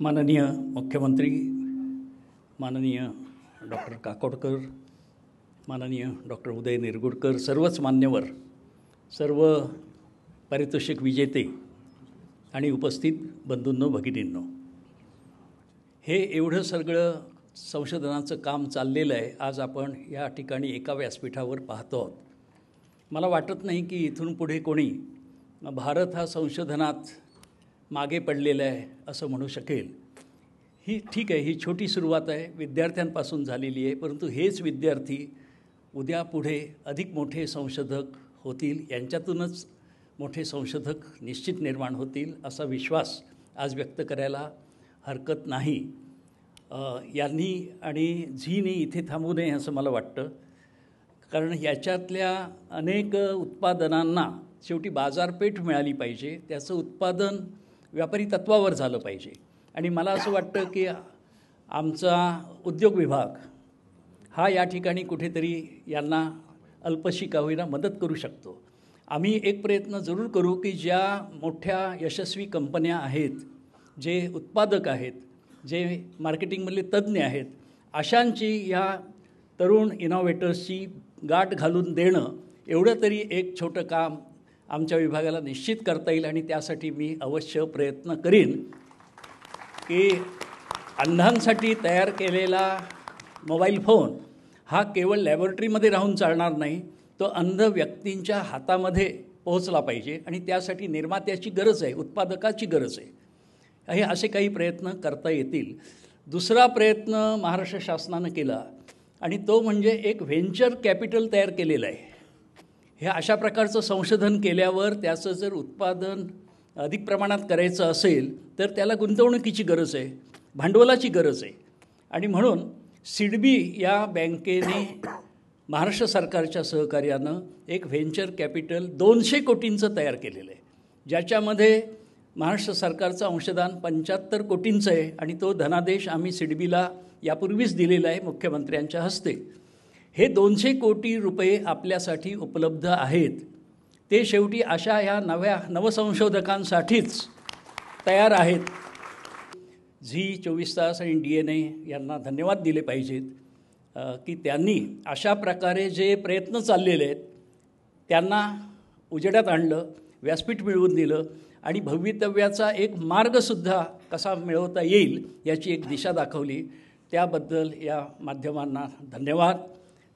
माननीय मुख्यमंत्री माननीय डॉक्टर काकोडकर माननीय डॉक्टर उदय निरगुडकर सर्वच मान्यवर सर्व पारितोषिक विजेते आणि उपस्थित बंधूंनो भगिनींनो हे एवढं सगळं संशोधनाचं काम चाललेलं आहे आज आपण या ठिकाणी एका व्यासपीठावर पाहतो आहोत मला वाटत नाही की इथून पुढे कोणी भारत हा संशोधनात मागे पडलेलं आहे असं म्हणू शकेल ही ठीक आहे ही छोटी सुरुवात आहे विद्यार्थ्यांपासून झालेली आहे परंतु हेच विद्यार्थी उद्या पुढे अधिक मोठे संशोधक होतील यांच्यातूनच मोठे संशोधक निश्चित निर्माण होतील असा विश्वास आज व्यक्त करायला हरकत नाही यांनी आणि झीने इथे थांबू नये असं मला वाटतं कारण याच्यातल्या अनेक उत्पादनांना शेवटी बाजारपेठ मिळाली पाहिजे त्याचं उत्पादन व्यापारी तत्वावर झालं पाहिजे आणि मला असं वाटतं की आमचा उद्योग विभाग हा या ठिकाणी कुठेतरी यांना अल्पशी का होईना मदत करू शकतो आम्ही एक प्रयत्न जरूर करू की ज्या मोठ्या यशस्वी कंपन्या आहेत जे उत्पादक आहेत जे मार्केटिंगमधले तज्ज्ञ आहेत अशांची या तरुण इनोव्हेटर्सची गाठ घालून देणं एवढं तरी एक छोटं काम आमच्या विभागाला निश्चित करता येईल आणि त्यासाठी मी अवश्य प्रयत्न करीन की अंधांसाठी तयार केलेला मोबाईल फोन हा केवळ लॅबोरेटरीमध्ये राहून चालणार नाही तो अंध व्यक्तींच्या हातामध्ये पोहोचला पाहिजे आणि त्यासाठी निर्मात्याची गरज आहे उत्पादकाची गरज आहे हे असे काही प्रयत्न करता येतील दुसरा प्रयत्न महाराष्ट्र शासनानं केला आणि तो म्हणजे एक व्हेंचर कॅपिटल तयार केलेला आहे हे अशा प्रकारचं संशोधन केल्यावर त्याचं जर उत्पादन अधिक प्रमाणात करायचं असेल तर त्याला गुंतवणुकीची गरज आहे भांडवलाची गरज आहे आणि म्हणून सिडबी या बँकेने महाराष्ट्र सरकारच्या सहकार्यानं एक व्हेंचर कॅपिटल दोनशे कोटींचं तयार केलेलं आहे ज्याच्यामध्ये महाराष्ट्र सरकारचं अंशदान पंच्याहत्तर कोटींचं आहे आणि तो धनादेश आम्ही सिडबीला यापूर्वीच दिलेला आहे मुख्यमंत्र्यांच्या हस्ते हे दोनशे कोटी रुपये आपल्यासाठी उपलब्ध आहेत ते शेवटी अशा ह्या नव्या नवसंशोधकांसाठीच तयार आहेत झी चोवीस तास आणि डी एन ए यांना धन्यवाद दिले पाहिजेत की त्यांनी अशा प्रकारे जे प्रयत्न चाललेले आहेत त्यांना उजेड्यात आणलं व्यासपीठ मिळवून दिलं आणि भवितव्याचा एक मार्गसुद्धा कसा मिळवता येईल याची एक दिशा दाखवली त्याबद्दल या माध्यमांना धन्यवाद